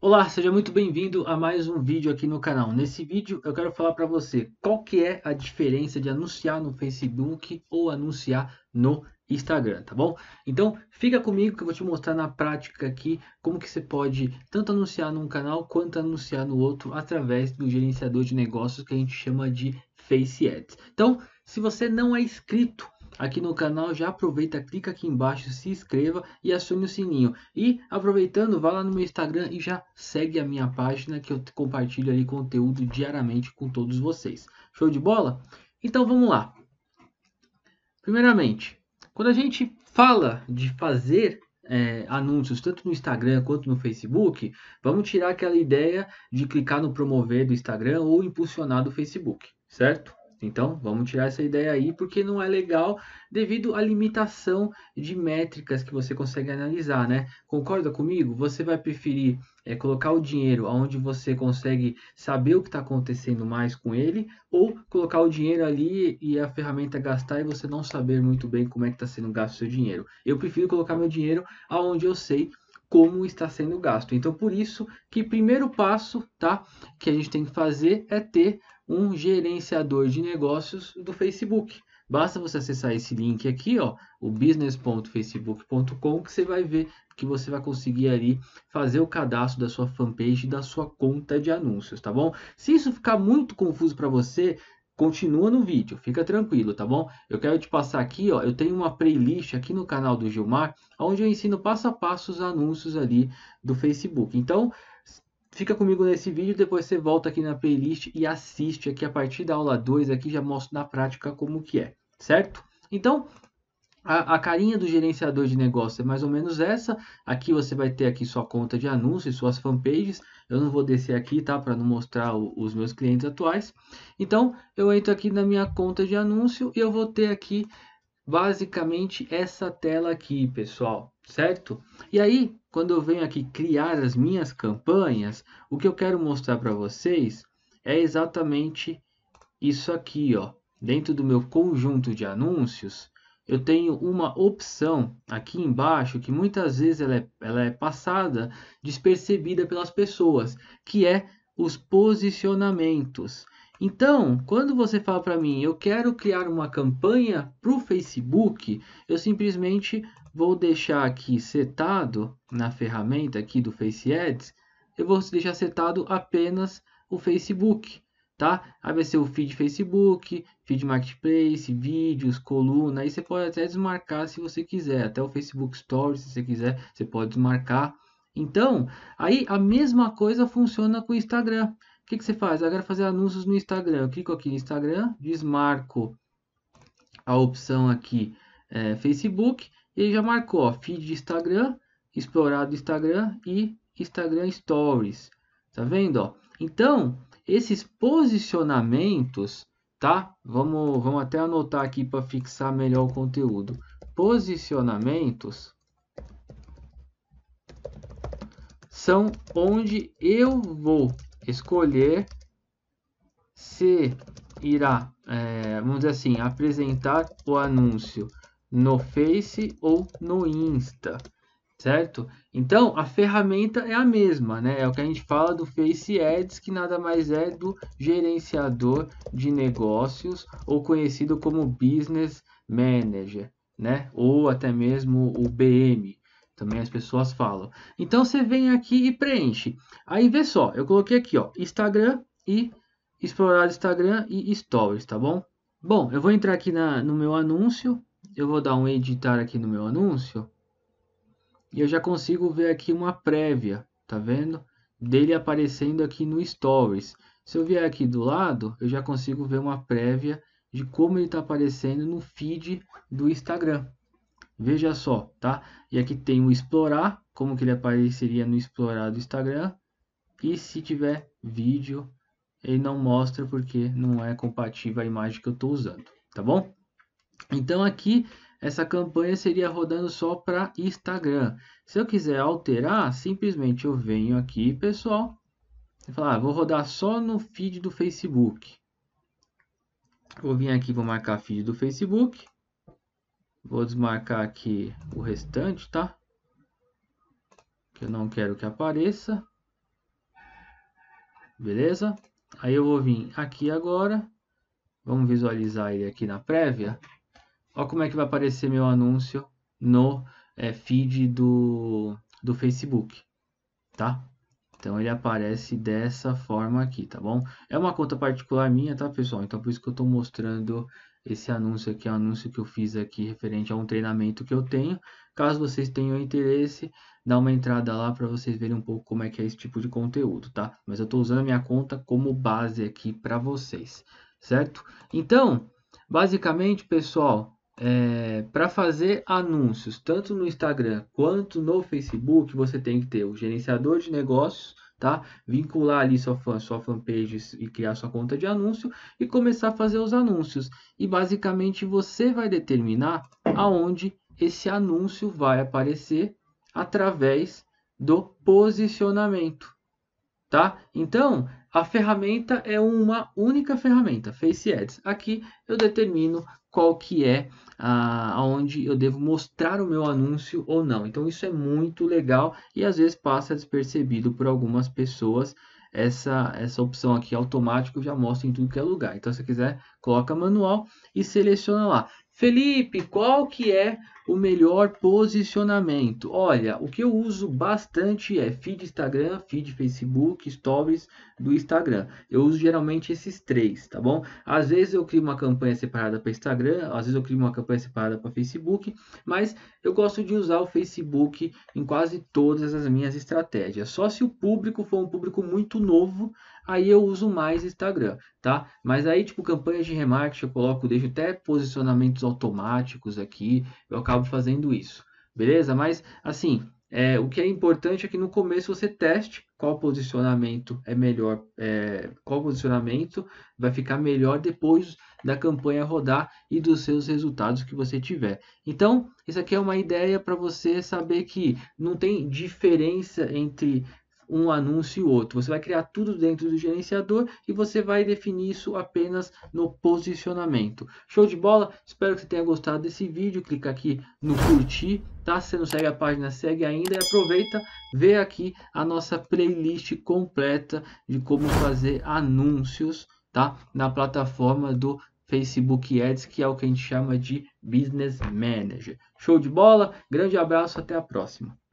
Olá, seja muito bem-vindo a mais um vídeo aqui no canal. Nesse vídeo eu quero falar para você qual que é a diferença de anunciar no Facebook ou anunciar no Instagram, tá bom? Então fica comigo que eu vou te mostrar na prática aqui como que você pode tanto anunciar num canal quanto anunciar no outro através do gerenciador de negócios que a gente chama de Face Ads. Então, se você não é inscrito aqui no canal, já aproveita, clica aqui embaixo, se inscreva e acione o sininho. E aproveitando, vá lá no meu Instagram e já segue a minha página que eu compartilho ali conteúdo diariamente com todos vocês. Show de bola? Então vamos lá. Primeiramente, quando a gente fala de fazer é, anúncios tanto no Instagram quanto no Facebook, vamos tirar aquela ideia de clicar no promover do Instagram ou impulsionar do Facebook, certo? Então, vamos tirar essa ideia aí, porque não é legal devido à limitação de métricas que você consegue analisar, né? Concorda comigo? Você vai preferir é, colocar o dinheiro onde você consegue saber o que está acontecendo mais com ele, ou colocar o dinheiro ali e a ferramenta gastar e você não saber muito bem como é que está sendo gasto o seu dinheiro. Eu prefiro colocar meu dinheiro aonde eu sei como está sendo gasto. Então, por isso que primeiro passo, tá, que a gente tem que fazer é ter um gerenciador de negócios do Facebook. Basta você acessar esse link aqui, ó, o business.facebook.com, que você vai ver que você vai conseguir ali fazer o cadastro da sua fanpage e da sua conta de anúncios, tá bom? Se isso ficar muito confuso para você, continua no vídeo, fica tranquilo, tá bom? Eu quero te passar aqui, ó, eu tenho uma playlist aqui no canal do Gilmar, onde eu ensino passo a passo os anúncios ali do Facebook. Então, Fica comigo nesse vídeo, depois você volta aqui na playlist e assiste aqui a partir da aula 2, aqui já mostro na prática como que é, certo? Então, a, a, carinha do gerenciador de negócio é mais ou menos essa. Aqui você vai ter aqui sua conta de anúncios, suas fanpages. Eu não vou descer aqui, tá? Para não mostrar o, os meus clientes atuais. Então, eu entro aqui na minha conta de anúncio e eu vou ter aqui basicamente essa tela aqui, pessoal, certo? E aí, quando eu venho aqui criar as minhas campanhas, o que eu quero mostrar para vocês é exatamente isso aqui, ó. Dentro do meu conjunto de anúncios, eu tenho uma opção aqui embaixo que muitas vezes ela é, ela é passada despercebida pelas pessoas, que é os posicionamentos. Então, quando você fala para mim, eu quero criar uma campanha para o Facebook, eu simplesmente vou deixar aqui setado na ferramenta aqui do Face Ads, eu vou deixar setado apenas o Facebook, tá? Aí vai ser o feed Facebook, feed marketplace, vídeos, coluna, aí você pode até desmarcar se você quiser, até o Facebook Stories, se você quiser, você pode desmarcar. Então, aí a mesma coisa funciona com o Instagram que, que você faz? Agora fazer anúncios no Instagram. Eu clico aqui no Instagram, desmarco a opção aqui é, Facebook e ele já marcou ó, feed de Instagram, explorado Instagram e Instagram Stories. Tá vendo? Ó? Então, esses posicionamentos, tá? Vamos, vamos até anotar aqui para fixar melhor o conteúdo. Posicionamentos são onde eu vou escolher se irá, é, vamos dizer assim, apresentar o anúncio no Face ou no Insta, certo? Então, a ferramenta é a mesma, né? É o que a gente fala do Face Ads, que nada mais é do gerenciador de negócios ou conhecido como Business Manager, né? Ou até mesmo o BM, também as pessoas falam. Então você vem aqui e preenche. Aí vê só, eu coloquei aqui, ó, Instagram e explorar Instagram e Stories, tá bom? Bom, eu vou entrar aqui na, no meu anúncio. Eu vou dar um editar aqui no meu anúncio. E eu já consigo ver aqui uma prévia, tá vendo? Dele aparecendo aqui no Stories. Se eu vier aqui do lado, eu já consigo ver uma prévia de como ele está aparecendo no feed do Instagram. Veja só, tá? E aqui tem o explorar, como que ele apareceria no explorar do Instagram. E se tiver vídeo, ele não mostra porque não é compatível a imagem que eu estou usando, tá bom? Então aqui essa campanha seria rodando só para Instagram. Se eu quiser alterar, simplesmente eu venho aqui, pessoal, e falar, ah, vou rodar só no feed do Facebook. Vou vir aqui, vou marcar feed do Facebook. Vou desmarcar aqui o restante, tá? Que eu não quero que apareça. Beleza? Aí eu vou vir aqui agora. Vamos visualizar ele aqui na prévia. Olha como é que vai aparecer meu anúncio no é, feed do, do Facebook, tá? Então ele aparece dessa forma aqui, tá bom? É uma conta particular minha, tá pessoal? Então por isso que eu estou mostrando esse anúncio aqui é um anúncio que eu fiz aqui referente a um treinamento que eu tenho. Caso vocês tenham interesse, dá uma entrada lá para vocês verem um pouco como é que é esse tipo de conteúdo, tá? Mas eu estou usando a minha conta como base aqui para vocês, certo? Então, basicamente, pessoal, é, para fazer anúncios tanto no Instagram quanto no Facebook, você tem que ter o gerenciador de negócios, tá? Vincular ali sua, fan, sua fanpage e criar sua conta de anúncio e começar a fazer os anúncios. E basicamente você vai determinar aonde esse anúncio vai aparecer através do posicionamento, tá? Então, a ferramenta é uma única ferramenta, Face Ads. Aqui eu determino qual que é ah, aonde eu devo mostrar o meu anúncio ou não. Então isso é muito legal e às vezes passa despercebido por algumas pessoas. Essa, essa opção aqui automático já mostra em tudo que é lugar. Então se quiser, coloca manual e seleciona lá. Felipe, qual que é o melhor posicionamento? Olha, o que eu uso bastante é feed Instagram, feed Facebook, stories do Instagram. Eu uso geralmente esses três, tá bom? Às vezes eu crio uma campanha separada para Instagram, às vezes eu crio uma campanha separada para Facebook, mas eu gosto de usar o Facebook em quase todas as minhas estratégias. Só se o público for um público muito novo, aí eu uso mais Instagram, tá? Mas aí, tipo, campanhas de remarketing, eu coloco, deixo até posicionamentos automáticos aqui, eu acabo fazendo isso, beleza? Mas, assim, é, o que é importante é que no começo você teste qual posicionamento é melhor, é, qual posicionamento vai ficar melhor depois da campanha rodar e dos seus resultados que você tiver. Então, isso aqui é uma ideia para você saber que não tem diferença entre um anúncio e outro. Você vai criar tudo dentro do gerenciador e você vai definir isso apenas no posicionamento. Show de bola? Espero que você tenha gostado desse vídeo. Clica aqui no curtir, tá? Se você não segue a página, segue ainda e aproveita vê aqui a nossa playlist completa de como fazer anúncios, tá? Na plataforma do Facebook Ads, que é o que a gente chama de Business Manager. Show de bola? Grande abraço, até a próxima.